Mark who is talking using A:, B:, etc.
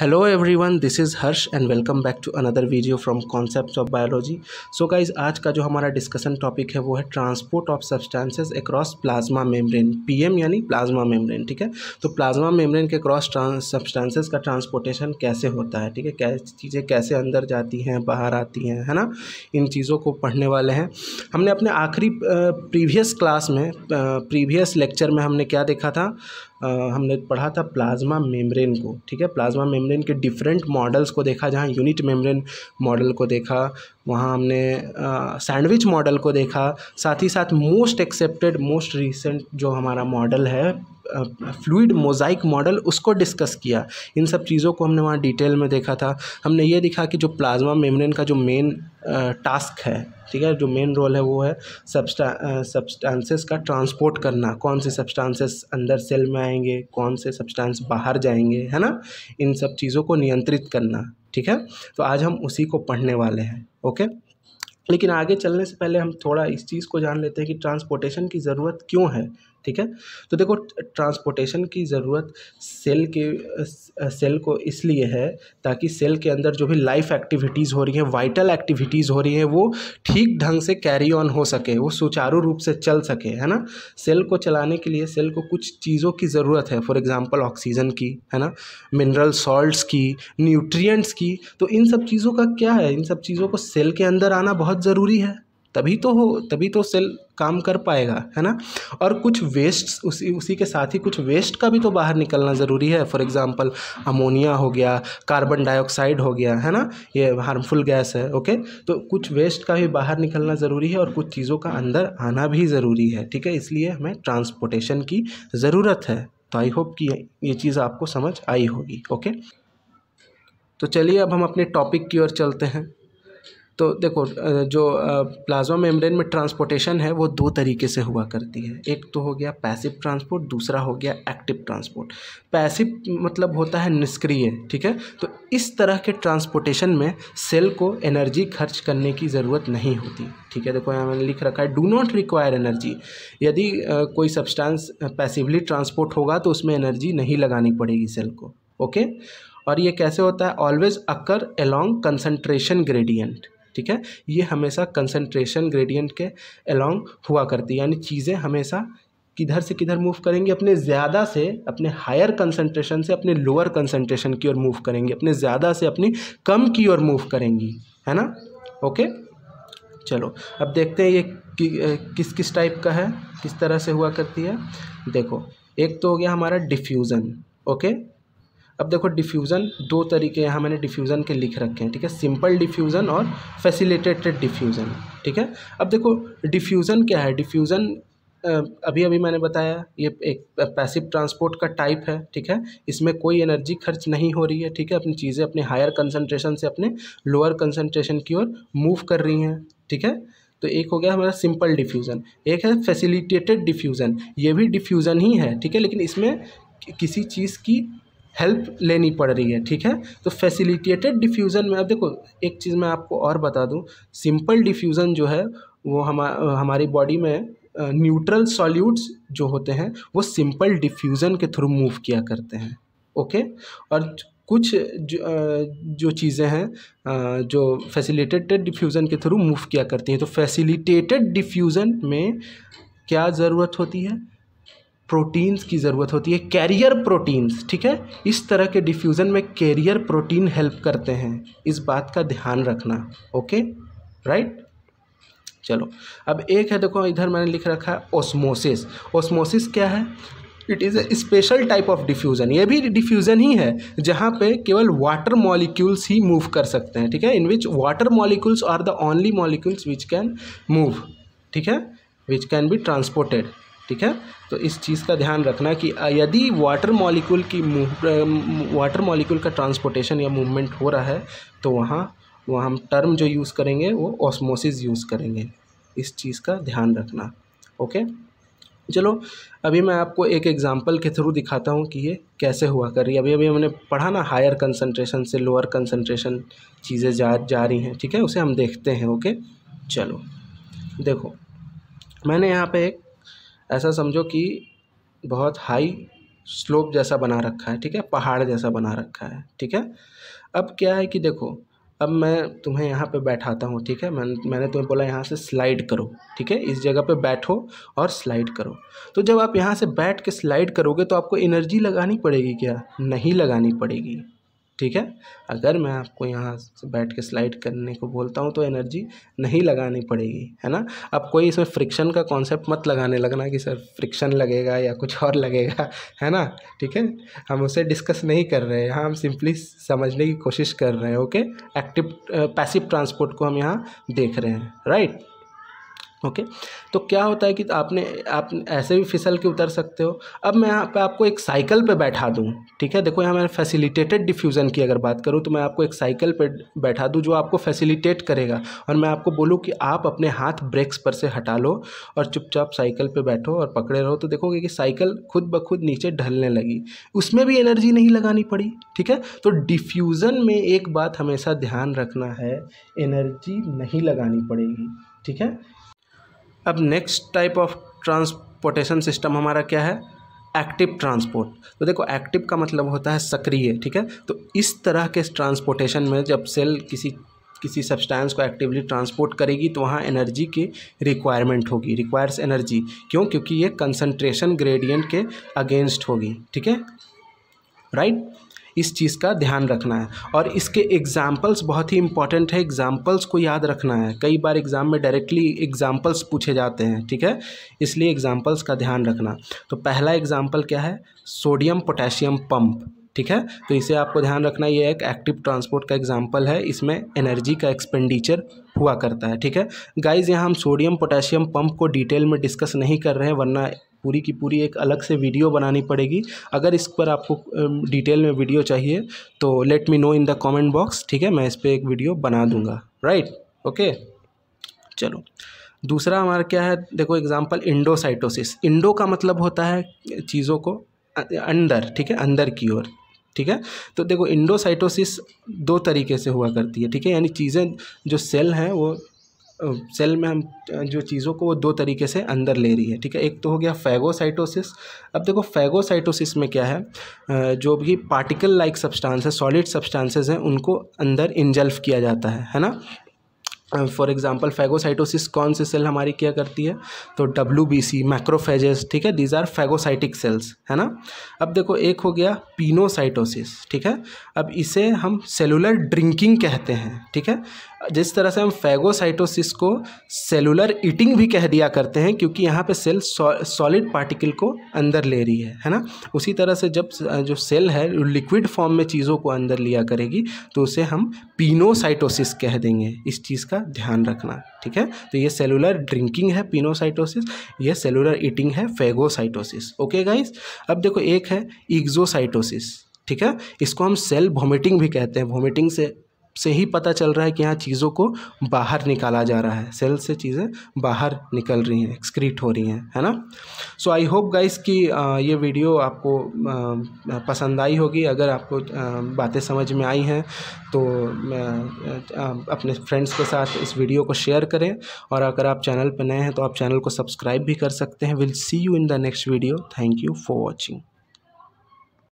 A: hello everyone this is Harsh and welcome back to another video from concept of biology so guys आज का जो हमारा discussion topic है वो है transport of substances across plasma membrane PM यानी plasma membrane ठीक है तो प्लाज्मा मेम्ब्रेन के अक्रॉस सब्सटेंसेस का ट्रांसपोर्टेशन कैसे होता है ठीक है क्या चीज़ें कैसे अंदर जाती हैं बाहर आती हैं है ना इन चीज़ों को पढ़ने वाले हैं हमने अपने आखिरी प्रीवियस क्लास में प्रीवियस लेक्चर में हमने क्या देखा था हमने पढ़ा था प्लाज्मा मेम्ब्रेन को ठीक है प्लाज्मा मेम्ब्रेन के डिफरेंट मॉडल्स को देखा जहाँ यूनिट मेम्ब्रेन मॉडल को देखा वहाँ हमने सैंडविच मॉडल को देखा साथ ही साथ मोस्ट एक्सेप्टेड मोस्ट रिसेंट जो हमारा मॉडल है फ्लूड मोजाइक मॉडल उसको डिस्कस किया इन सब चीज़ों को हमने वहाँ डिटेल में देखा था हमने ये देखा कि जो प्लाज्मा मेम्ब्रेन का जो मेन टास्क है ठीक है जो मेन रोल है वो है सब्सटा सब्सटेंसेस का ट्रांसपोर्ट करना कौन से सब्सटेंसेस अंदर सेल में आएंगे कौन से सब्सटेंस बाहर जाएंगे है ना इन सब चीज़ों को नियंत्रित करना ठीक है तो आज हम उसी को पढ़ने वाले हैं ओके लेकिन आगे चलने से पहले हम थोड़ा इस चीज़ को जान लेते हैं कि ट्रांसपोर्टेशन की ज़रूरत क्यों है ठीक है तो देखो ट्रांसपोर्टेशन की ज़रूरत सेल के सेल को इसलिए है ताकि सेल के अंदर जो भी लाइफ एक्टिविटीज़ हो रही हैं वाइटल एक्टिविटीज़ हो रही हैं वो ठीक ढंग से कैरी ऑन हो सके वो सुचारू रूप से चल सके है ना सेल को चलाने के लिए सेल को कुछ चीज़ों की ज़रूरत है फॉर एग्ज़ाम्पल ऑक्सीजन की है ना मिनरल सॉल्ट्स की न्यूट्रियट्स की तो इन सब चीज़ों का क्या है इन सब चीज़ों को सेल के अंदर आना बहुत ज़रूरी है तभी तो हो तभी तो सेल काम कर पाएगा है ना और कुछ वेस्ट उसी उसी के साथ ही कुछ वेस्ट का भी तो बाहर निकलना ज़रूरी है फॉर एग्ज़ाम्पल अमोनिया हो गया कार्बन डाइऑक्साइड हो गया है ना ये हार्मफुल गैस है ओके तो कुछ वेस्ट का भी बाहर निकलना ज़रूरी है और कुछ चीज़ों का अंदर आना भी ज़रूरी है ठीक है इसलिए हमें ट्रांसपोर्टेशन की ज़रूरत है तो आई होप कि ये चीज़ आपको समझ आई होगी ओके तो चलिए अब हम अपने टॉपिक की ओर चलते हैं तो देखो जो प्लाज्मा मेम्ब्रेन में ट्रांसपोर्टेशन है वो दो तरीके से हुआ करती है एक तो हो गया पैसिव ट्रांसपोर्ट दूसरा हो गया एक्टिव ट्रांसपोर्ट पैसिव मतलब होता है निष्क्रिय ठीक है तो इस तरह के ट्रांसपोर्टेशन में सेल को एनर्जी खर्च करने की ज़रूरत नहीं होती ठीक है देखो यहाँ मैंने लिख रखा है डू नॉट रिक्वायर एनर्जी यदि कोई सब्सटेंस पैसिवली ट्रांसपोर्ट होगा तो उसमें एनर्जी नहीं लगानी पड़ेगी सेल को ओके और ये कैसे होता है always occur along concentration gradient ठीक है ये हमेशा कंसनट्रेशन ग्रेडियंट के अलॉन्ग हुआ करती है यानी चीज़ें हमेशा किधर से किधर मूव करेंगे अपने ज़्यादा से अपने हायर कंसनट्रेशन से अपने लोअर कंसनट्रेशन की ओर मूव करेंगे अपने ज़्यादा से अपनी कम की ओर मूव करेंगी है ना ओके चलो अब देखते हैं ये कि, किस किस टाइप का है किस तरह से हुआ करती है देखो एक तो हो गया हमारा डिफ्यूज़न ओके अब देखो डिफ्यूज़न दो तरीके यहाँ मैंने डिफ्यूज़न के लिख रखे हैं ठीक है सिंपल डिफ्यूज़न और फैसिलिटेटेड डिफ्यूज़न ठीक है अब देखो डिफ्यूज़न क्या है डिफ्यूज़न अभी अभी मैंने बताया ये एक पैसिव ट्रांसपोर्ट का टाइप है ठीक है इसमें कोई एनर्जी खर्च नहीं हो रही है ठीक है अपनी चीज़ें अपने हायर कंसनट्रेशन से अपने लोअर कंसनट्रेशन की ओर मूव कर रही हैं ठीक है तो एक हो गया हमारा सिंपल डिफ्यूज़न एक है फैसिलिटेटेड डिफ्यूज़न ये भी डिफ्यूज़न ही है ठीक है लेकिन इसमें किसी चीज़ की हेल्प लेनी पड़ रही है ठीक है तो फैसिलिटेटेड डिफ्यूज़न में अब देखो एक चीज़ मैं आपको और बता दूँ सिंपल डिफ्यूज़न जो है वो हम हमारी बॉडी में न्यूट्रल सॉल्यूट्स जो होते हैं वो सिंपल डिफ्यूज़न के थ्रू मूव किया करते हैं ओके और कुछ जो, जो चीज़ें हैं जो फैसिलिटेटेड डिफ्यूज़न के थ्रू मूव किया करती हैं तो फैसिलिटेटेड डिफ्यूज़न में क्या ज़रूरत होती है प्रोटीन्स की ज़रूरत होती है कैरियर प्रोटीन्स ठीक है इस तरह के डिफ्यूज़न में कैरियर प्रोटीन हेल्प करते हैं इस बात का ध्यान रखना ओके राइट चलो अब एक है देखो इधर मैंने लिख रखा है ओस्मोसिस ओस्मोसिस क्या है it is a special type of diffusion ये भी डिफ्यूज़न ही है जहाँ पे केवल वाटर मॉलिक्यूल्स ही मूव कर सकते हैं ठीक है in which water molecules are the only molecules which can move ठीक है विच कैन बी ट्रांसपोर्टेड ठीक है तो इस चीज़ का ध्यान रखना कि यदि वाटर मॉलिक्यूल की मूव वाटर मॉलिक्यूल का ट्रांसपोर्टेशन या मूवमेंट हो रहा है तो वहाँ वहाँ हम टर्म जो यूज़ करेंगे वो ऑस्मोसिस यूज़ करेंगे इस चीज़ का ध्यान रखना ओके चलो अभी मैं आपको एक एग्ज़ाम्पल के थ्रू दिखाता हूँ कि ये कैसे हुआ कर रही है अभी अभी हमने पढ़ा ना हायर कंसनट्रेशन से लोअर कंसनट्रेशन चीज़ें जा जा रही हैं ठीक है उसे हम देखते हैं ओके चलो देखो मैंने यहाँ पे एक ऐसा समझो कि बहुत हाई स्लोप जैसा बना रखा है ठीक है पहाड़ जैसा बना रखा है ठीक है अब क्या है कि देखो अब मैं तुम्हें यहाँ पे बैठाता हूँ ठीक है मैं मैंने तुम्हें बोला यहाँ से स्लाइड करो ठीक है इस जगह पे बैठो और स्लाइड करो तो जब आप यहाँ से बैठ के स्लाइड करोगे तो आपको एनर्जी लगानी पड़ेगी क्या नहीं लगानी पड़ेगी ठीक है अगर मैं आपको यहाँ से बैठ के स्लाइड करने को बोलता हूँ तो एनर्जी नहीं लगानी पड़ेगी है ना अब कोई इसमें फ्रिक्शन का कॉन्सेप्ट मत लगाने लगना कि सर फ्रिक्शन लगेगा या कुछ और लगेगा है ना ठीक है हम उसे डिस्कस नहीं कर रहे हैं हम सिंपली समझने की कोशिश कर रहे हैं ओके एक्टिव पैसिव ट्रांसपोर्ट को हम यहाँ देख रहे हैं राइट ओके तो क्या होता है कि आपने आप ऐसे भी फिसल के उतर सकते हो अब मैं यहाँ पे आपको एक साइकिल पे बैठा दूँ ठीक है देखो यहाँ मैं फैसिलिटेटेड डिफ्यूज़न की अगर बात करूँ तो मैं आपको एक साइकिल पे बैठा दूँ जो आपको फैसिलिटेट करेगा और मैं आपको बोलूँ कि आप अपने हाथ ब्रेक्स पर से हटा लो और चुपचाप साइकिल पर बैठो और पकड़े रहो तो देखोगे कि साइकिल खुद ब खुद नीचे ढलने लगी उसमें भी एनर्जी नहीं लगानी पड़ी ठीक है तो डिफ्यूज़न में एक बात हमेशा ध्यान रखना है एनर्जी नहीं लगानी पड़ेगी ठीक है अब next type of transportation system हमारा क्या है एक्टिव ट्रांसपोर्ट तो देखो एक्टिव का मतलब होता है सक्रिय ठीक है तो इस तरह के ट्रांसपोर्टेशन में जब सेल किसी किसी सब्सटेंस को एक्टिवली ट्रांसपोर्ट करेगी तो वहाँ एनर्जी की रिक्वायरमेंट होगी रिक्वायर्स एनर्जी क्यों क्योंकि ये कंसनट्रेशन ग्रेडियंट के अगेंस्ट होगी ठीक है राइट इस चीज़ का ध्यान रखना है और इसके एग्जाम्पल्स बहुत ही इंपॉर्टेंट है एग्जाम्पल्स को याद रखना है कई बार एग्ज़ाम में डायरेक्टली एग्जाम्पल्स पूछे जाते हैं ठीक है इसलिए एग्जाम्पल्स का ध्यान रखना तो पहला एग्जाम्पल क्या है सोडियम पोटेशियम पम्प ठीक है तो इसे आपको ध्यान रखना ये एक एक्टिव ट्रांसपोर्ट का एग्जाम्पल है इसमें एनर्जी का एक्सपेंडिचर हुआ करता है ठीक है गाइज यहाँ हम सोडियम पोटेशियम पंप को डिटेल में डिस्कस नहीं कर रहे हैं वरना पूरी की पूरी एक अलग से वीडियो बनानी पड़ेगी अगर इस पर आपको डिटेल में वीडियो चाहिए तो let me know in the comment box ठीक है मैं इस पर एक वीडियो बना दूंगा राइट ओके चलो दूसरा हमारा क्या है देखो एग्जाम्पल इंडोसाइटोसिस इंडो का मतलब होता है चीज़ों को अंदर ठीक है अंदर की ओर ठीक है तो देखो इंडोसाइटोसिस दो तरीके से हुआ करती है ठीक है यानी चीज़ें जो सेल हैं वो सेल में हम जो चीज़ों को वो दो तरीके से अंदर ले रही है ठीक है एक तो हो गया फैगोसाइटोसिस अब देखो फैगोसाइटोसिस में क्या है जो भी पार्टिकल लाइक सब्सटांस है सॉलिड सब्सटेंसेस हैं उनको अंदर इंजल्फ किया जाता है है ना फॉर एग्जाम्पल फैगोसाइटोसिस कौन सी सेल हमारी क्या करती है तो डब्ल्यू बी सी मैक्रोफेजेस ठीक है दीज आर फैगोसाइटिक सेल्स है ना अब देखो एक हो गया पीनोसाइटोसिस ठीक है अब इसे हम सेलुलर ड्रिंकिंग कहते हैं ठीक है जिस तरह से हम फैगोसाइटोसिस को सेलुलर ईटिंग भी कह दिया करते हैं क्योंकि यहाँ पे सेल सॉलिड पार्टिकल को अंदर ले रही है है ना उसी तरह से जब जो सेल है लिक्विड फॉर्म में चीज़ों को अंदर लिया करेगी तो उसे हम पीनोसाइटोसिस कह देंगे इस चीज़ का ध्यान रखना ठीक है तो ये सेलुलर ड्रिंकिंग है पीनोसाइटोसिस ये सेलुलर ईटिंग है फैगोसाइटोसिस ओके गाइस अब देखो एक है इग्जोसाइटोसिस ठीक है इसको हम सेल वोमिटिंग भी कहते हैं वोमिटिंग से से ही पता चल रहा है कि यहाँ चीज़ों को बाहर निकाला जा रहा है सेल से चीज़ें बाहर निकल रही हैं एक्सक्रीट हो रही हैं है ना सो आई होप गाइस कि ये वीडियो आपको पसंद आई होगी अगर आपको बातें समझ में आई हैं तो अपने फ्रेंड्स के साथ इस वीडियो को शेयर करें और अगर आप चैनल पर नए हैं तो आप चैनल को सब्सक्राइब भी कर सकते हैं will see you in the next video thank you for watching